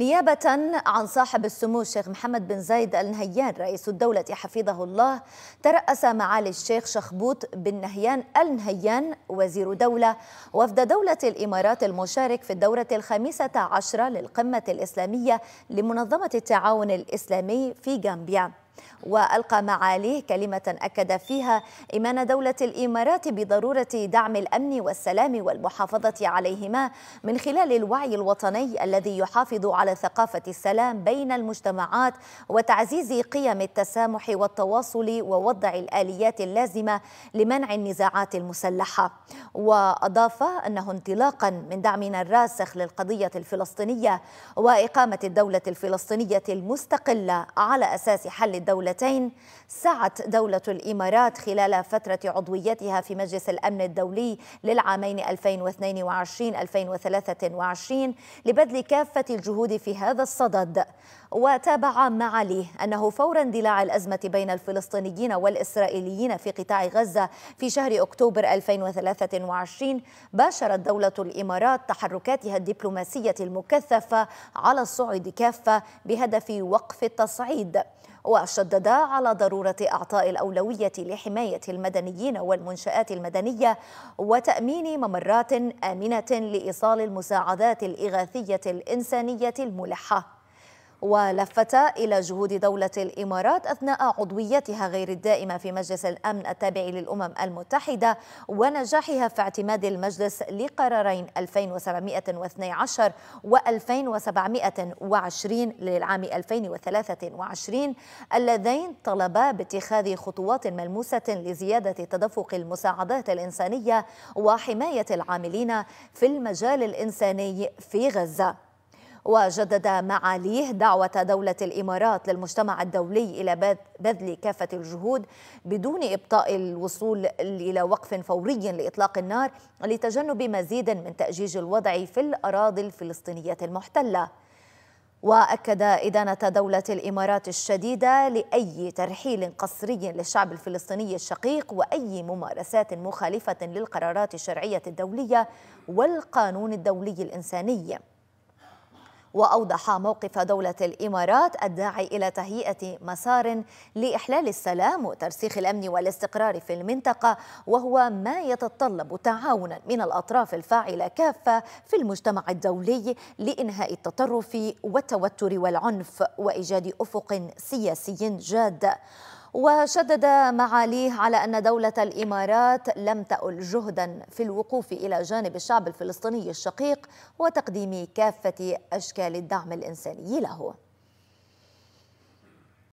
نيابة عن صاحب السمو الشيخ محمد بن زايد آل نهيان رئيس الدولة حفظه الله ترأس معالي الشيخ شخبوط بن نهيان آل نهيان وزير دولة وفد دولة الإمارات المشارك في الدورة الخامسة عشرة للقمة الإسلامية لمنظمة التعاون الإسلامي في جامبيا وألقى معاليه كلمة أكد فيها إيمان دولة الإمارات بضرورة دعم الأمن والسلام والمحافظة عليهما من خلال الوعي الوطني الذي يحافظ على ثقافة السلام بين المجتمعات وتعزيز قيم التسامح والتواصل ووضع الآليات اللازمة لمنع النزاعات المسلحة وأضاف أنه انطلاقا من دعمنا الراسخ للقضية الفلسطينية وإقامة الدولة الفلسطينية المستقلة على أساس حل الدولتين سعت دولة الإمارات خلال فترة عضويتها في مجلس الأمن الدولي للعامين 2022-2023 لبذل كافة الجهود في هذا الصدد وتابع معاليه أنه فور اندلاع الأزمة بين الفلسطينيين والإسرائيليين في قطاع غزة في شهر أكتوبر 2023 باشرت دولة الإمارات تحركاتها الدبلوماسية المكثفة على الصعيد كافة بهدف وقف التصعيد وشدد على ضرورة أعطاء الأولوية لحماية المدنيين والمنشآت المدنية وتأمين ممرات آمنة لإيصال المساعدات الإغاثية الإنسانية الملحة ولفت إلى جهود دولة الإمارات أثناء عضويتها غير الدائمة في مجلس الأمن التابع للأمم المتحدة ونجاحها في اعتماد المجلس لقرارين 2712 و 2720 للعام 2023 اللذين طلبا باتخاذ خطوات ملموسة لزيادة تدفق المساعدات الإنسانية وحماية العاملين في المجال الإنساني في غزة وجدد معاليه دعوة دولة الإمارات للمجتمع الدولي إلى بذل كافة الجهود بدون إبطاء الوصول إلى وقف فوري لإطلاق النار لتجنب مزيد من تأجيج الوضع في الأراضي الفلسطينية المحتلة واكد ادانه دوله الامارات الشديده لاي ترحيل قسري للشعب الفلسطيني الشقيق واي ممارسات مخالفه للقرارات الشرعيه الدوليه والقانون الدولي الانساني وأوضح موقف دولة الإمارات الداعي إلى تهيئة مسار لإحلال السلام وترسيخ الأمن والاستقرار في المنطقة وهو ما يتطلب تعاونا من الأطراف الفاعلة كافة في المجتمع الدولي لإنهاء التطرف والتوتر والعنف وإيجاد أفق سياسي جاد وشدد معاليه على أن دولة الإمارات لم تأل جهدا في الوقوف إلى جانب الشعب الفلسطيني الشقيق وتقديم كافة أشكال الدعم الإنساني له